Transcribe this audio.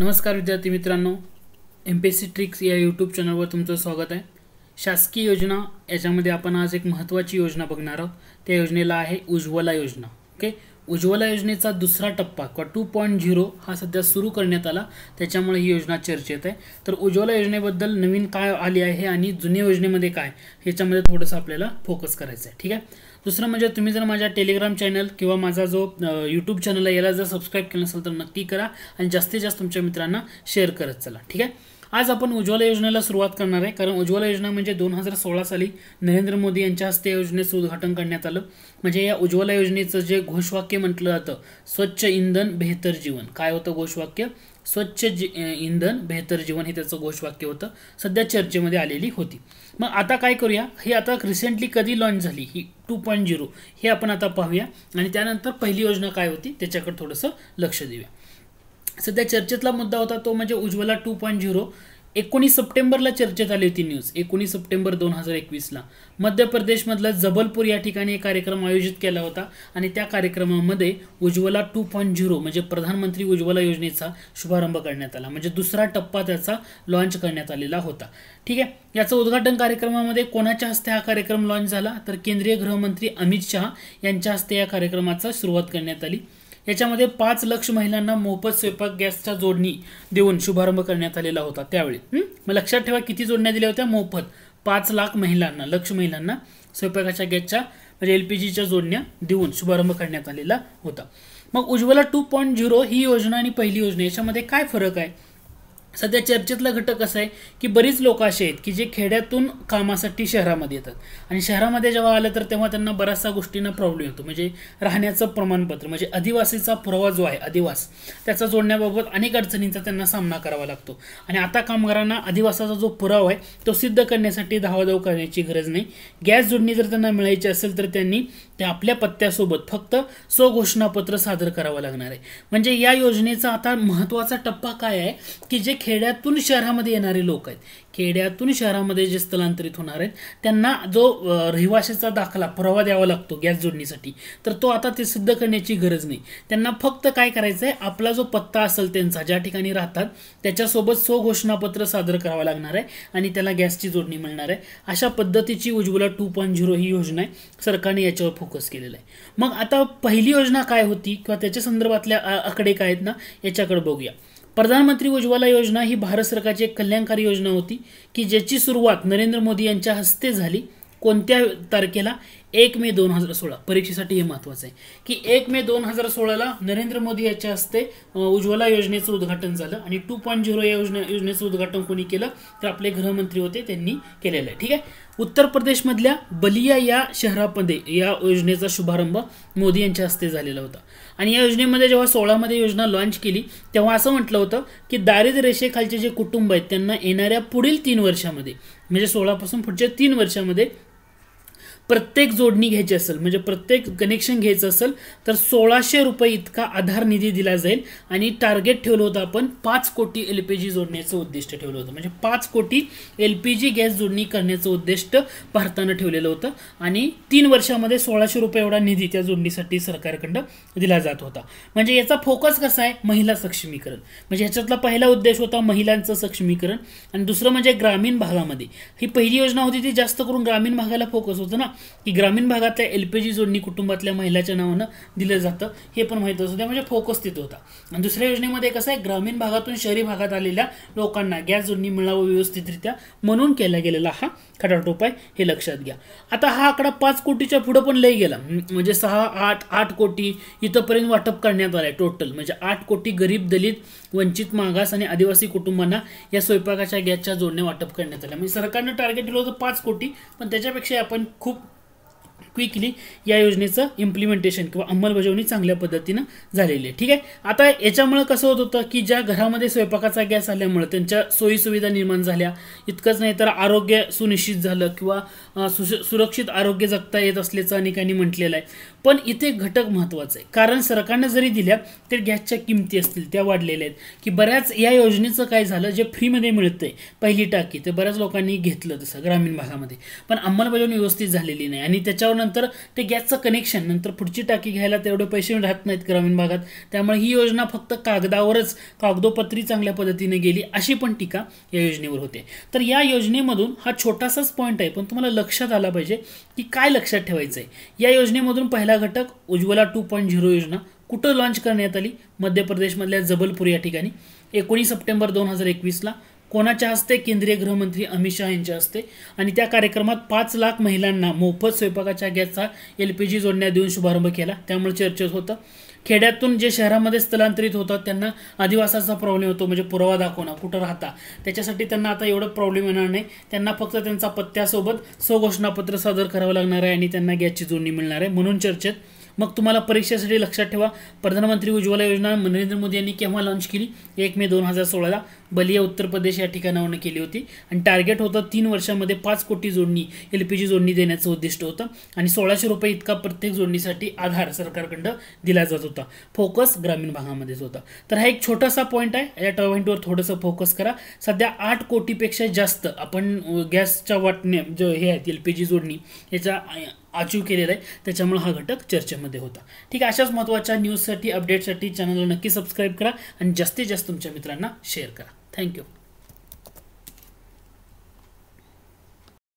नमस्कार विद्यार्थी मित्रांनो M P S C tricks या यूट्यूब चॅनलवर तुमचं स्वागत आहे शासकीय योजना याच्यामध्ये आपण आज एक महत्वाची योजना बघणार आहोत त्या योजनेला आहे उज्ज्वला योजना ओके उज्ज्वला योजनेचा दुसरा टप्पा किंवा टू पॉईंट झिरो हा सध्या सुरू करण्यात आला त्याच्यामुळे ही योजना चर्चेत आहे तर उज्ज्वला योजनेबद्दल नवीन काय आली आहे आणि जुन्या योजनेमध्ये काय ह्याच्यामध्ये थोडंसं आपल्याला फोकस करायचं आहे ठीक आहे दुसरं म्हणजे तुम्ही जर माझ्या टेलिग्राम चॅनल किंवा माझा जो यूट्यूब चॅनल आहे याला जर सबस्क्राईब केलं नसेल तर नक्की करा आणि जास्तीत जास्त तुमच्या मित्रांना शेअर करत चला ठीक आहे आज आपण उज्ज्वला योजनेला सुरुवात करणार आहे कारण उज्ज्वला योजना म्हणजे दोन हजार सोळा साली नरेंद्र मोदी यांच्या हस्ते योजनेचं उद्घाटन करण्यात आलं म्हणजे या उज्ज्वला योजनेचं जे घोषवाक्य म्हटलं जातं स्वच्छ इंधन बेहतर जीवन काय होतं घोषवाक्य स्वच्छ जी इंधन बेहतर जीवन हे त्याचं घोषवाक्य होतं सध्या चर्चेमध्ये आलेली होती मग आता काय करूया हे आता रिसेंटली कधी लॉन्च झाली ही टू पॉईंट झिरो हे आपण आता पाहूया आणि त्यानंतर पहिली योजना काय होती त्याच्याकडे थोडंसं लक्ष देऊया सध्या चर्चेतला मुद्दा होता तो म्हणजे उज्ज्वला टू पॉईंट झिरो एकोणीस सप्टेंबरला चर्चेत आली होती न्यूज एकोणीस सप्टेंबर दोन हजार एकवीसला मध्य प्रदेशमधला जबलपूर या ठिकाणी एक कार्यक्रम आयोजित केला होता आणि त्या कार्यक्रमामध्ये उज्ज्वला टू पॉईंट झिरो म्हणजे प्रधानमंत्री उज्ज्वला योजनेचा शुभारंभ करण्यात आला म्हणजे दुसरा टप्पा त्याचा लॉन्च करण्यात आलेला होता ठीक आहे याचं उद्घाटन कार्यक्रमामध्ये कोणाच्या हस्ते हा कार्यक्रम लॉन्च झाला तर केंद्रीय गृहमंत्री अमित शहा यांच्या हस्ते या कार्यक्रमाचा सुरुवात करण्यात आली याच्यामध्ये पाच लक्ष महिलांना मोफत स्वयंपाक गॅसच्या जोडणी देऊन शुभारंभ करण्यात आलेला होता त्यावेळी मग लक्षात ठेवा किती जोडण्या दिल्या होत्या मोफत पाच लाख महिलांना लक्ष महिलांना स्वयंपाकाच्या गॅसच्या म्हणजे एल पी जीच्या जोडण्या देऊन शुभारंभ करण्यात आलेला होता मग उज्ज्वला टू पॉईंट झिरो ही योजना आणि पहिली योजना याच्यामध्ये काय फरक आहे सध्या चर्चेतला घटक असा आहे की बरीच लोक असे आहेत की जे खेड्यातून कामासाठी शहरामध्ये येतात आणि शहरामध्ये जेव्हा आलं तर तेव्हा त्यांना बऱ्याचशा गोष्टींना प्रॉब्लेम येतो म्हणजे राहण्याचं प्रमाणपत्र म्हणजे आदिवासीचा पुरावा जो आहे अधिवास त्याचा जोडण्याबाबत अनेक अडचणींचा त्यांना सामना करावा लागतो आणि आता कामगारांना आदिवासाचा जो पुरावा आहे तो सिद्ध करण्यासाठी धावाधाव करण्याची गरज नाही गॅस जोडणी जर त्यांना मिळायची असेल तर त्यांनी ते आपल्या पत्त्यासोबत फक्त स्वघोषणापत्र सादर करावं लागणार आहे म्हणजे या योजनेचा आता महत्त्वाचा टप्पा काय आहे की जे खेड्यातून शहरामध्ये येणारे लोक आहेत खेड्यातून शहरामध्ये जे स्थलांतरित होणार आहेत त्यांना जो रहिवाशाचा दाखला पुरावा द्यावा लागतो गॅस जोडणीसाठी तर तो आता ते सिद्ध करण्याची गरज नाही त्यांना फक्त काय करायचं आहे आपला जो पत्ता असेल त्यांचा ज्या ठिकाणी राहतात त्याच्यासोबत स्वघोषणापत्र सादर करावं लागणार आहे आणि त्याला गॅसची जोडणी मिळणार आहे अशा पद्धतीची उज्ज्वला टू पॉईंट झिरो ही योजना आहे सरकारने याच्यावर फोकस केलेला आहे मग आता पहिली योजना काय होती किंवा त्याच्या संदर्भातल्या आकडे काय आहेत ना याच्याकडे बघूया प्रधानमंत्री उज्ज्वला योजना ही भारत सरकारची एक कल्याणकारी योजना होती की ज्याची सुरुवात नरेंद्र मोदी यांच्या हस्ते झाली कोणत्या तारखेला एक मे दोन हजार सोळा परीक्षेसाठी हे महत्वाचं आहे की एक मे दोन हजार सोळाला नरेंद्र मोदी यांच्या हस्ते उज्ज्वला योजनेचं उद्घाटन झालं आणि टू पॉईंट झिरो या योजना योजनेचं उद्घाटन कोणी केलं तर आपले गृहमंत्री होते त्यांनी केलेलं आहे ठीक आहे उत्तर प्रदेशमधल्या बलिया या शहरामध्ये या योजनेचा शुभारंभ मोदी यांच्या हस्ते झालेला होता आणि या योजनेमध्ये जेव्हा सोळामध्ये योजना लॉन्च केली तेव्हा असं म्हटलं होतं की दारिद्र्य रेषेखालचे जे कुटुंब आहेत त्यांना येणाऱ्या पुढील तीन वर्षामध्ये म्हणजे सोळापासून पुढच्या तीन वर्षामध्ये प्रत्येक जोडणी घ्यायची असेल म्हणजे प्रत्येक कनेक्शन घ्यायचं असेल तर सोळाशे रुपये इतका आधार निधी दिला जाईल आणि टार्गेट ठेवलं होतं आपण पाच कोटी एल पी जी जोडण्याचं उद्दिष्ट ठेवलं होतं म्हणजे पाच कोटी एल पी जी गॅस जोडणी करण्याचं उद्दिष्ट भारतानं ठेवलेलं होतं आणि तीन वर्षामध्ये सोळाशे रुपये एवढा निधी त्या जोडणीसाठी सरकारकडं दिला जात होता म्हणजे याचा फोकस कसा आहे महिला सक्षमीकरण म्हणजे ह्याच्यातला पहिला उद्देश होता महिलांचं सक्षमीकरण आणि दुसरं म्हणजे ग्रामीण भागामध्ये ही पहिली योजना होती ती जास्त करून ग्रामीण भागाला फोकस होतं ना की ग्रामीण भागातल्या एल पी जी जोडणी कुटुंबातल्या महिलाच्या नावानं दिलं जातं हे पण माहीत असू द्या म्हणजे फोकस तिथं होता आणि दुसऱ्या योजनेमध्ये कसं आहे ग्रामीण भागातून शहरी भागात आलेल्या लोकांना गॅस जोडणी मिळावं व्यवस्थितरित्या म्हणून केला गेलेला हा खटाट उपाय हे लक्षात घ्या आता हा आकडा पाच कोटीच्या पुढं पण लय गेला म्हणजे सहा आठ आठ कोटी इथंपर्यंत वाटप करण्यात आलं आहे टोटल म्हणजे आठ कोटी गरीब दलित वंचित मागास आणि आदिवासी कुटुंबांना या स्वयंपाकाच्या गॅसच्या जोडण्या वाटप करण्यात आल्या म्हणजे सरकारनं टार्गेट दिलं होतं पाच कोटी पण त्याच्यापेक्षा आपण खूप क्विकली या योजनेचं इम्प्लिमेंटेशन किंवा अंमलबजावणी चांगल्या पद्धतीनं झालेली आहे ठीक आहे आता याच्यामुळं कसं होत होतं की ज्या घरामध्ये स्वयंपाकाचा गॅस आल्यामुळं त्यांच्या सोयीसुविधा निर्माण झाल्या इतकंच नाही तर आरोग्य सुनिश्चित झालं किंवा सुरक्षित आरोग्य जगता येत असल्याचं अनेकांनी म्हटलेलं आहे पण इथे घटक महत्त्वाचं आहे कारण सरकारनं जरी दिल्या तर गॅसच्या किमती असतील त्या वाढलेल्या आहेत की बऱ्याच या योजनेचं काय झालं जे फ्रीमध्ये मिळतंय पहिली टाकी ते बऱ्याच लोकांनी घेतलं तसं ग्रामीण भागामध्ये पण अंमलबजावणी व्यवस्थित झालेली नाही आणि त्याच्यावर नंतर ते गॅसचं कनेक्शन नंतर पुढची टाकी घ्यायला तेवढे पैसे राहत नाहीत ग्रामीण भागात त्यामुळे ही योजना फक्त कागदावरच कागदोपत्री चांगल्या पद्धतीने गेली अशी पण टीका या योजनेवर होते तर या योजनेमधून हा छोटासाच पॉईंट आहे पण तुम्हाला लक्षात आला पाहिजे की काय लक्षात ठेवायचं आहे या योजनेमधून पहिला घटक उज्ज्वला टू पॉईंट झिरो योजना कुठं लॉन्च करण्यात आली मध्य प्रदेशमधल्या जबलपूर या ठिकाणी एकोणीस सप्टेंबर दोन हजार एकवीसला कोणाच्या हस्ते केंद्रीय गृहमंत्री अमित शहा यांच्या हस्ते आणि त्या कार्यक्रमात पाच लाख महिलांना मोफत स्वयंपाकाच्या गॅसचा एल पी जी जोडण्या देऊन शुभारंभ केला त्यामुळे चर्चेत होतं खेड्यातून जे शहरामध्ये स्थलांतरित होतात त्यांना आदिवासाचा प्रॉब्लेम होतो म्हणजे पुरावा दाखवणं कुठं राहता त्याच्यासाठी त्यांना आता एवढं प्रॉब्लेम येणार नाही त्यांना फक्त त्यांचा पत्त्यासोबत स्वघोषणापत्र सादर करावं लागणार आहे आणि त्यांना गॅसची जोडणी मिळणार आहे म्हणून चर्चेत मग तुम्हाला परीक्षेसाठी लक्षात ठेवा प्रधानमंत्री उज्ज्वला योजना नरेंद्र मोदी यांनी केव्हा लॉन्च केली एक मे दोन हजार सोळाला बलिया उत्तर प्रदेश या ठिकाणावरनं केली होती आणि टार्गेट होतं तीन वर्षामध्ये पाच कोटी जोडणी एल पी जी जोडणी देण्याचं उद्दिष्ट होतं आणि सोळाशे रुपये इतका प्रत्येक जोडणीसाठी आधार सरकारकडं दिला जात होता फोकस ग्रामीण भागामध्येच होता तर हा एक छोटासा पॉईंट आहे या टॉइंटवर थोडंसं फोकस करा सध्या आठ कोटीपेक्षा जास्त आपण गॅसच्या वाटणे जो हे आहेत एल पी जी जोडणी याच्या अचीव केलेला आहे त्याच्यामुळे हा घटक चर्चेमध्ये होता ठीक आहे अशाच महत्त्वाच्या न्यूजसाठी अपडेटसाठी चॅनलला नक्की सबस्क्राईब करा आणि जास्तीत जास्त तुमच्या मित्रांना शेअर करा थँक्यू